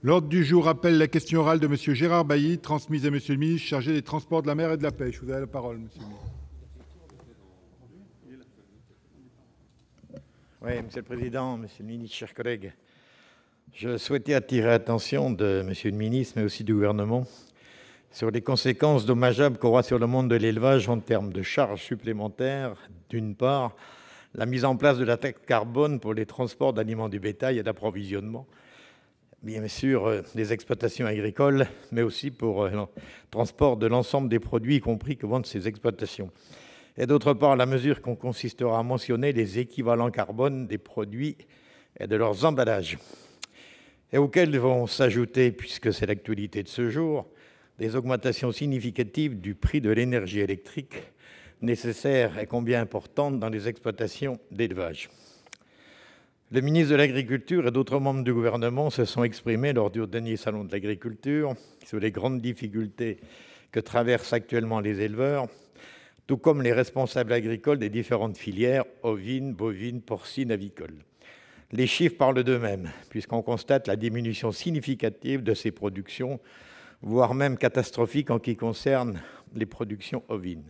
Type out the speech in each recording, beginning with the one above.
L'ordre du jour appelle la question orale de M. Gérard Bailly, transmise à M. le ministre chargé des Transports, de la mer et de la pêche. Vous avez la parole, monsieur le ministre. Oui, monsieur le Président, monsieur le ministre, chers collègues. Je souhaitais attirer l'attention de M. le ministre, mais aussi du gouvernement, sur les conséquences dommageables qu'aura sur le monde de l'élevage en termes de charges supplémentaires, d'une part, la mise en place de la taxe carbone pour les transports d'aliments du bétail et d'approvisionnement, bien sûr euh, des exploitations agricoles, mais aussi pour euh, le transport de l'ensemble des produits, y compris que vendent ces exploitations. Et d'autre part, la mesure qu'on consistera à mentionner les équivalents carbone des produits et de leurs emballages, et auxquels vont s'ajouter, puisque c'est l'actualité de ce jour, des augmentations significatives du prix de l'énergie électrique nécessaire et combien importante dans les exploitations d'élevage. Le ministre de l'Agriculture et d'autres membres du gouvernement se sont exprimés lors du dernier salon de l'agriculture sur les grandes difficultés que traversent actuellement les éleveurs, tout comme les responsables agricoles des différentes filières ovines, bovines, porcines, avicoles. Les chiffres parlent d'eux-mêmes, puisqu'on constate la diminution significative de ces productions, voire même catastrophique en ce qui concerne les productions ovines.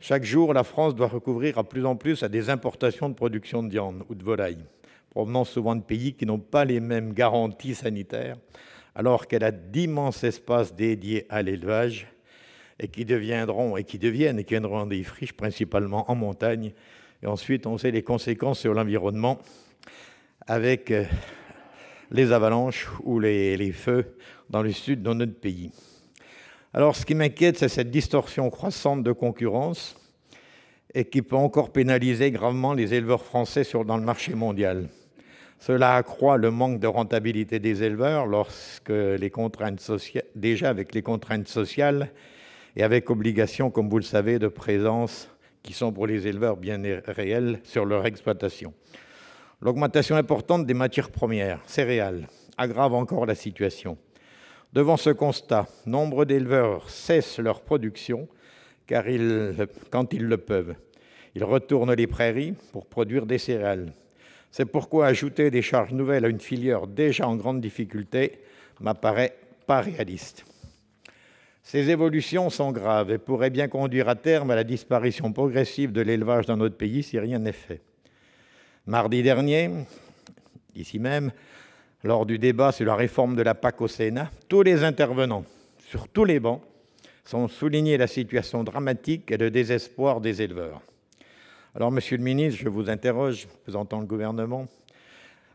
Chaque jour, la France doit recouvrir à plus en plus à des importations de production de viande ou de volaille provenant souvent de pays qui n'ont pas les mêmes garanties sanitaires, alors qu'elle a d'immenses espaces dédiés à l'élevage et qui deviendront et qui deviennent et qui viendront des friches principalement en montagne. Et ensuite, on sait les conséquences sur l'environnement avec euh, les avalanches ou les, les, feux dans le sud de notre pays. Alors, ce qui m'inquiète, c'est cette distorsion croissante de concurrence et qui peut encore pénaliser gravement les éleveurs français dans le marché mondial. Cela accroît le manque de rentabilité des éleveurs lorsque les contraintes déjà avec les contraintes sociales et avec obligation, comme vous le savez, de présence qui sont pour les éleveurs bien réelles sur leur exploitation. L'augmentation importante des matières premières, céréales, aggrave encore la situation. Devant ce constat, nombre d'éleveurs cessent leur production car ils, quand ils le peuvent. Il retourne les prairies pour produire des céréales. C'est pourquoi ajouter des charges nouvelles à une filière déjà en grande difficulté m'apparaît pas réaliste. Ces évolutions sont graves et pourraient bien conduire à terme à la disparition progressive de l'élevage dans notre pays si rien n'est fait. Mardi dernier, ici même, lors du débat sur la réforme de la PAC au Sénat, tous les intervenants, sur tous les bancs, sont souligné la situation dramatique et le désespoir des éleveurs. Alors, Monsieur le ministre, je vous interroge, entendez le gouvernement,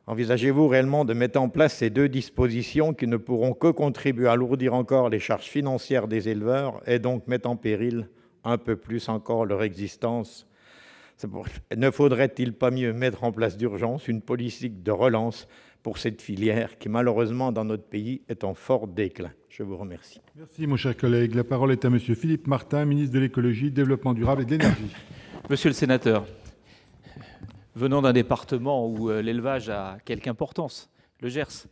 envisagez-vous réellement de mettre en place ces deux dispositions qui ne pourront que contribuer à alourdir encore les charges financières des éleveurs et donc mettre en péril un peu plus encore leur existence Ne faudrait-il pas mieux mettre en place d'urgence une politique de relance pour cette filière qui, malheureusement, dans notre pays, est en fort déclin Je vous remercie. Merci, mon cher collègue. La parole est à Monsieur Philippe Martin, ministre de l'Écologie, Développement durable et de l'Énergie. Monsieur le sénateur, venant d'un département où euh, l'élevage a quelque importance, le Gers,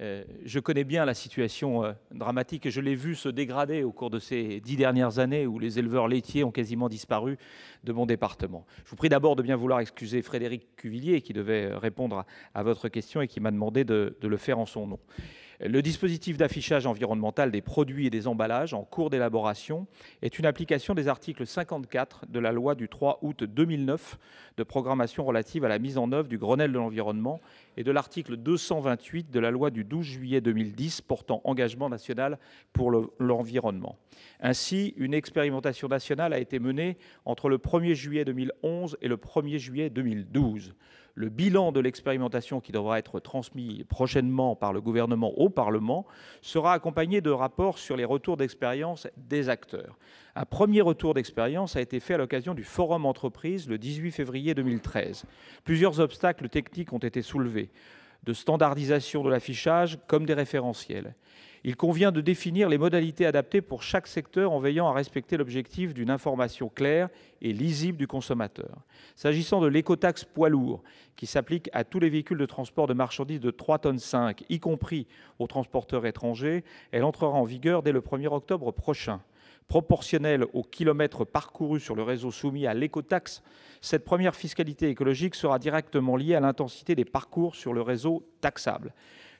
euh, je connais bien la situation euh, dramatique et je l'ai vu se dégrader au cours de ces dix dernières années où les éleveurs laitiers ont quasiment disparu de mon département. Je vous prie d'abord de bien vouloir excuser Frédéric Cuvillier qui devait répondre à votre question et qui m'a demandé de, de, le faire en son nom. Le dispositif d'affichage environnemental des produits et des emballages en cours d'élaboration est une application des articles 54 de la loi du 3 août 2009 de programmation relative à la mise en œuvre du Grenelle de l'environnement et de l'article 228 de la loi du 12 juillet 2010 portant engagement national pour l'environnement. Ainsi, une expérimentation nationale a été menée entre le 1er juillet 2011 et le 1er juillet 2012 le bilan de l'expérimentation qui devra être transmis prochainement par le gouvernement au Parlement sera accompagné de rapports sur les retours d'expérience des acteurs. Un premier retour d'expérience a été fait à l'occasion du Forum Entreprise le 18 février 2013. Plusieurs obstacles techniques ont été soulevés, de standardisation de l'affichage comme des référentiels. Il convient de définir les modalités adaptées pour chaque secteur en veillant à respecter l'objectif d'une information claire et lisible du consommateur. S'agissant de l'écotaxe poids lourd qui s'applique à tous les véhicules de transport de marchandises de 3,5 tonnes, y compris aux transporteurs étrangers, elle entrera en vigueur dès le 1er octobre prochain. Proportionnelle aux kilomètres parcourus sur le réseau soumis à l'écotaxe, cette première fiscalité écologique sera directement liée à l'intensité des parcours sur le réseau taxable.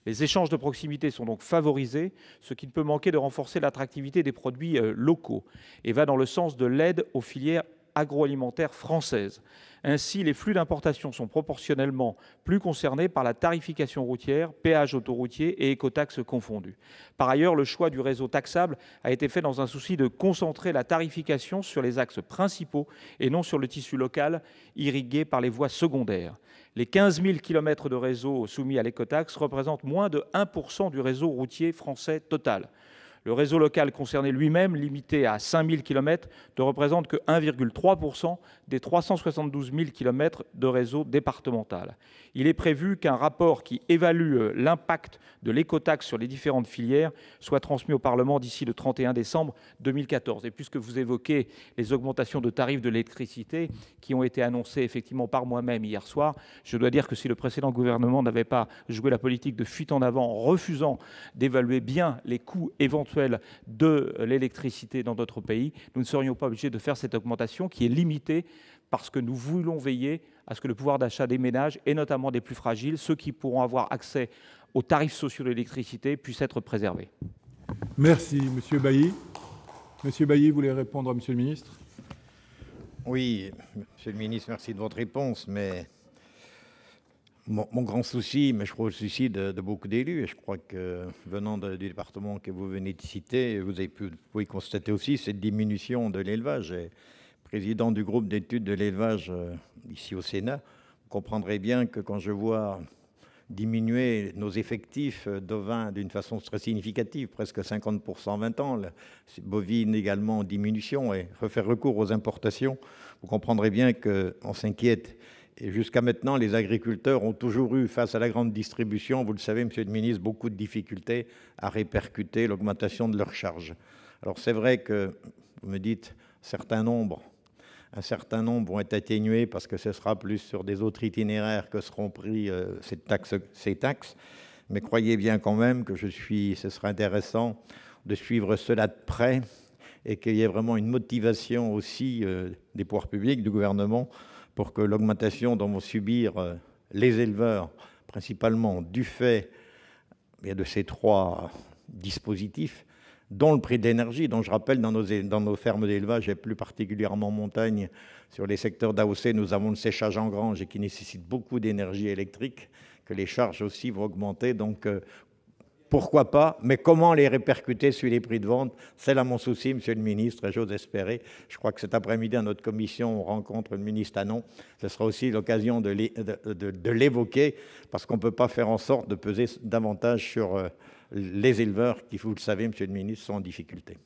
Les échanges de proximité sont donc favorisés, ce qui ne peut manquer de renforcer l'attractivité des produits euh, locaux et va dans le sens de l'aide aux filières agroalimentaire française. Ainsi, les flux d'importation sont proportionnellement plus concernés par la tarification routière, péage autoroutier et écotaxe confondus. Par ailleurs, le choix du réseau taxable a été fait dans un souci de concentrer la tarification sur les axes principaux et non sur le tissu local irrigué par les voies secondaires. Les 15 000 km de réseau soumis à l'écotaxe représentent moins de 1% du réseau routier français total. Le réseau local concerné lui-même, limité à 5 000 km, ne représente que 1,3 des 372 000 km de réseau départemental. Il est prévu qu'un rapport qui évalue euh, l'impact de l'écotaxe sur les différentes filières soit transmis au Parlement d'ici le 31 décembre 2014. Et puisque vous évoquez les augmentations de tarifs de l'électricité qui ont été annoncées effectivement par moi-même hier soir, je dois dire que si le précédent gouvernement n'avait pas joué la politique de fuite en avant en refusant d'évaluer bien les coûts éventuels de l'électricité dans d'autres pays, nous ne serions pas obligés de faire cette augmentation qui est limitée parce que nous voulons veiller à ce que le pouvoir d'achat des ménages, et notamment des plus fragiles, ceux qui pourront avoir accès aux tarifs sociaux de l'électricité, puisse être préservé. Merci, Monsieur Bailly. Monsieur Bailly, vous voulez répondre à Monsieur le ministre Oui, Monsieur le ministre, merci de votre réponse, mais mon, grand souci, mais je crois le souci de, beaucoup d'élus, et je crois que venant du département que vous venez de citer, vous avez pu, pouvez constater aussi cette diminution de l'élevage. Et président du groupe d'études de l'élevage euh, ici au Sénat, vous comprendrez bien que quand je vois diminuer nos effectifs euh, d'ovins d'une façon très significative, presque 50% en 20 ans, bovines également en diminution, et refaire recours aux importations, vous comprendrez bien qu'on s'inquiète et jusqu'à maintenant, les agriculteurs ont toujours eu, face à la grande distribution, vous le savez, Monsieur le Ministre, beaucoup de difficultés à répercuter l'augmentation de leurs charges. Alors c'est vrai que, vous me dites, certains nombres, un certain nombre vont être atténués parce que ce sera plus sur des autres itinéraires que seront pris euh, ces, taxes, Mais croyez bien quand même que suis, ce sera intéressant de suivre cela de près et qu'il y ait vraiment une motivation aussi euh, des pouvoirs publics, du gouvernement, pour que l'augmentation dont vont subir euh, les éleveurs, principalement du fait eh de ces trois dispositifs, dont le prix d'énergie, dont je rappelle dans nos, fermes d'élevage et plus particulièrement en montagne, sur les secteurs d'AOC, nous avons le séchage en grange et qui nécessite beaucoup d'énergie électrique, que les charges aussi vont augmenter. Donc, euh, pourquoi pas, mais comment les répercuter sur les prix de vente C'est là mon souci, Monsieur le ministre, et j'ose espérer. Je crois que cet après-midi, à notre commission, on rencontre le ministre Anon. Ce sera aussi l'occasion de l'évoquer, parce qu'on ne peut pas faire en sorte de peser davantage sur euh, les éleveurs qui, vous le savez, Monsieur le ministre, sont en difficulté.